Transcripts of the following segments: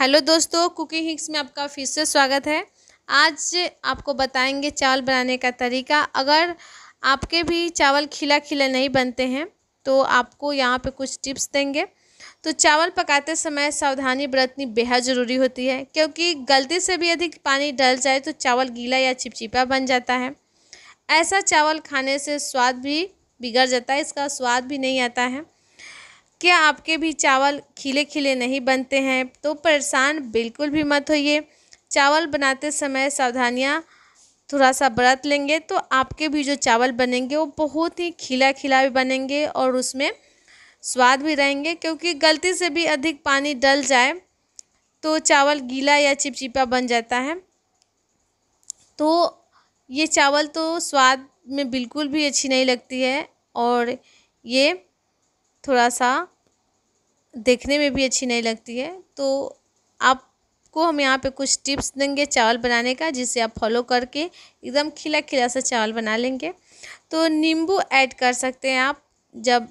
hello दोस्तों cooking Hicks में आपका फिर से स्वागत है आज आपको बताएंगे चावल बनाने का तरीका अगर आपके भी चावल खिला खिला नहीं बनते हैं तो आपको यहाँ पे कुछ टिप्स देंगे तो चावल पकाते समय सावधानी बरतनी बेहद ज़रूरी होती है क्योंकि गलती से भी यदि पानी डल जाए तो चावल गीला या चिपचिपा बन जाता है ऐसा चावल खाने से स्वाद भी बिगड़ जाता है इसका स्वाद भी नहीं आता है क्या आपके भी चावल खिले खिले नहीं बनते हैं तो परेशान बिल्कुल भी मत होइए चावल बनाते समय सावधानियाँ थोड़ा सा बरत लेंगे तो आपके भी जो चावल बनेंगे वो बहुत ही खिला खिला भी बनेंगे और उसमें स्वाद भी रहेंगे क्योंकि गलती से भी अधिक पानी डल जाए तो चावल गीला या चिपचिपा बन जाता है तो ये चावल तो स्वाद में बिल्कुल भी अच्छी नहीं लगती है और ये थोड़ा सा देखने में भी अच्छी नहीं लगती है तो आपको हम यहाँ पे कुछ टिप्स देंगे चावल बनाने का जिसे आप फॉलो करके एकदम खिला खिला सा चावल बना लेंगे तो नींबू ऐड कर सकते हैं आप जब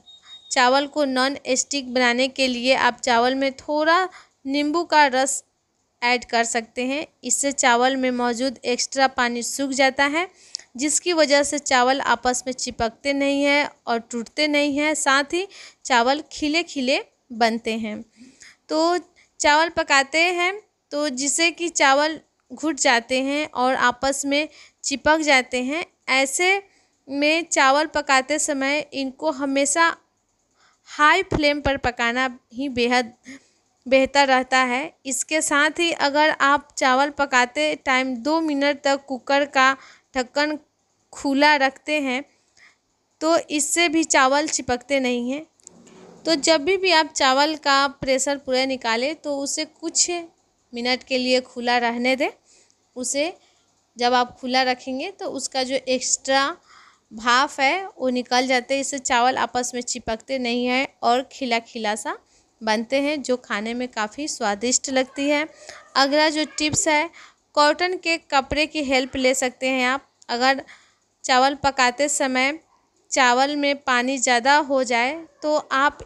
चावल को नॉन स्टिक बनाने के लिए आप चावल में थोड़ा नींबू का रस ऐड कर सकते हैं इससे चावल में मौजूद एक्स्ट्रा पानी सूख जाता है जिसकी वजह से चावल आपस में चिपकते नहीं हैं और टूटते नहीं हैं साथ ही चावल खिले खिले बनते हैं तो चावल पकाते हैं तो जिससे कि चावल घुट जाते हैं और आपस में चिपक जाते हैं ऐसे में चावल पकाते समय इनको हमेशा हाई फ्लेम पर पकाना ही बेहद बेहतर रहता है इसके साथ ही अगर आप चावल पकाते टाइम दो मिनट तक कुकर का ढक्कन खुला रखते हैं तो इससे भी चावल चिपकते नहीं हैं तो जब भी भी आप चावल का प्रेशर पूरा निकालें तो उसे कुछ मिनट के लिए खुला रहने दें उसे जब आप खुला रखेंगे तो उसका जो एक्स्ट्रा भाप है वो निकल जाते हैं इससे चावल आपस में चिपकते नहीं हैं और खिला खिला सा बनते हैं जो खाने में काफ़ी स्वादिष्ट लगती है अगला जो टिप्स है कॉटन के कपड़े की हेल्प ले सकते हैं आप अगर चावल पकाते समय चावल में पानी ज़्यादा हो जाए तो आप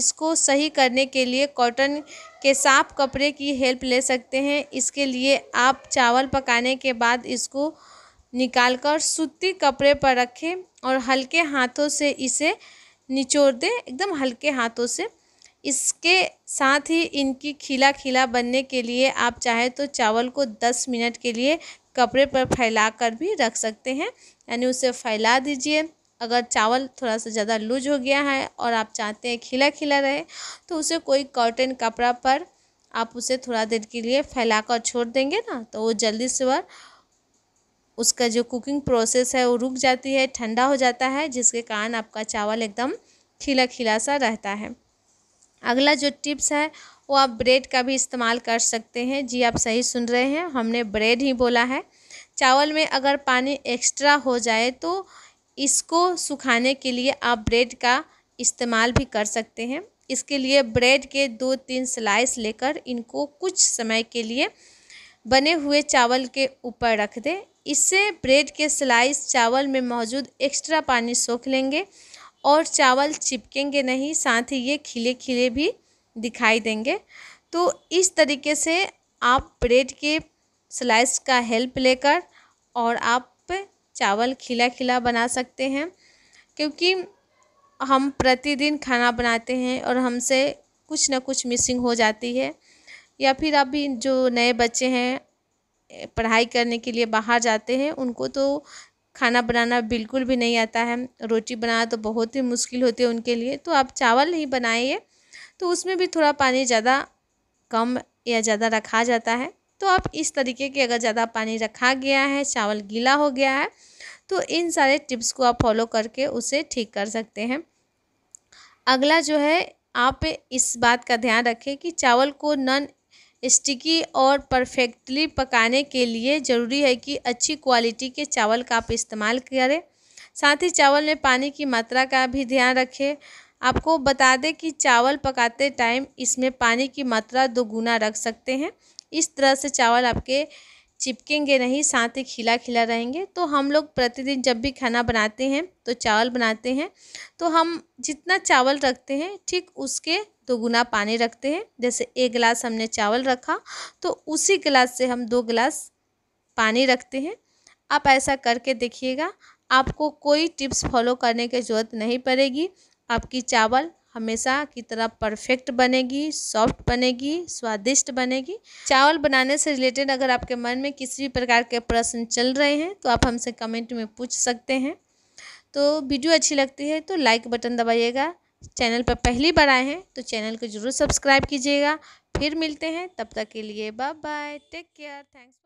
इसको सही करने के लिए कॉटन के साफ कपड़े की हेल्प ले सकते हैं इसके लिए आप चावल पकाने के बाद इसको निकाल कर सूती कपड़े पर रखें और हल्के हाथों से इसे निचोड़ दें एकदम हल्के हाथों से इसके साथ ही इनकी खिला खिला बनने के लिए आप चाहे तो चावल को दस मिनट के लिए कपड़े पर फैला कर भी रख सकते हैं यानी उसे फैला दीजिए अगर चावल थोड़ा सा ज़्यादा लूज हो गया है और आप चाहते हैं खिला खिला रहे तो उसे कोई कॉटन कपड़ा पर आप उसे थोड़ा देर के लिए फैला कर छोड़ देंगे ना तो वो जल्दी से वह उसका जो कुकिंग प्रोसेस है वो रुक जाती है ठंडा हो जाता है जिसके कारण आपका चावल एकदम खिला खिला सा रहता है अगला जो टिप्स है वो आप ब्रेड का भी इस्तेमाल कर सकते हैं जी आप सही सुन रहे हैं हमने ब्रेड ही बोला है चावल में अगर पानी एक्स्ट्रा हो जाए तो इसको सुखाने के लिए आप ब्रेड का इस्तेमाल भी कर सकते हैं इसके लिए ब्रेड के दो तीन स्लाइस लेकर इनको कुछ समय के लिए बने हुए चावल के ऊपर रख दें इससे ब्रेड के स्लाइस चावल में मौजूद एक्स्ट्रा पानी सोख लेंगे और चावल चिपकेंगे नहीं साथ ही ये खिले खिले भी दिखाई देंगे तो इस तरीके से आप ब्रेड के स्लाइस का हेल्प लेकर और आप चावल खिला खिला बना सकते हैं क्योंकि हम प्रतिदिन खाना बनाते हैं और हमसे कुछ ना कुछ मिसिंग हो जाती है या फिर अभी जो नए बच्चे हैं पढ़ाई करने के लिए बाहर जाते हैं उनको तो खाना बनाना बिल्कुल भी नहीं आता है रोटी बनाना तो बहुत ही मुश्किल होती है उनके लिए तो आप चावल ही बनाइए तो उसमें भी थोड़ा पानी ज़्यादा कम या ज़्यादा रखा जाता है तो आप इस तरीके के अगर ज़्यादा पानी रखा गया है चावल गीला हो गया है तो इन सारे टिप्स को आप फॉलो करके उसे ठीक कर सकते हैं अगला जो है आप इस बात का ध्यान रखें कि चावल को नन स्टिकी और परफेक्टली पकाने के लिए ज़रूरी है कि अच्छी क्वालिटी के चावल का आप इस्तेमाल करें साथ ही चावल में पानी की मात्रा का भी ध्यान रखें आपको बता दें कि चावल पकाते टाइम इसमें पानी की मात्रा दोगुना रख सकते हैं इस तरह से चावल आपके चिपकेंगे नहीं साथ ही खिला खिला रहेंगे तो हम लोग प्रतिदिन जब भी खाना बनाते हैं तो चावल बनाते हैं तो हम जितना चावल रखते हैं ठीक उसके दो गुना पानी रखते हैं जैसे एक गिलास हमने चावल रखा तो उसी गिलास से हम दो गिलास पानी रखते हैं आप ऐसा करके देखिएगा आपको कोई टिप्स फॉलो करने की ज़रूरत नहीं पड़ेगी आपकी चावल हमेशा की तरह परफेक्ट बनेगी सॉफ्ट बनेगी स्वादिष्ट बनेगी चावल बनाने से रिलेटेड अगर आपके मन में किसी भी प्रकार के प्रश्न चल रहे हैं तो आप हमसे कमेंट में पूछ सकते हैं तो वीडियो अच्छी लगती है तो लाइक बटन दबाइएगा चैनल पर पहली बार आए हैं तो चैनल को ज़रूर सब्सक्राइब कीजिएगा फिर मिलते हैं तब तक के लिए bye bye take care thanks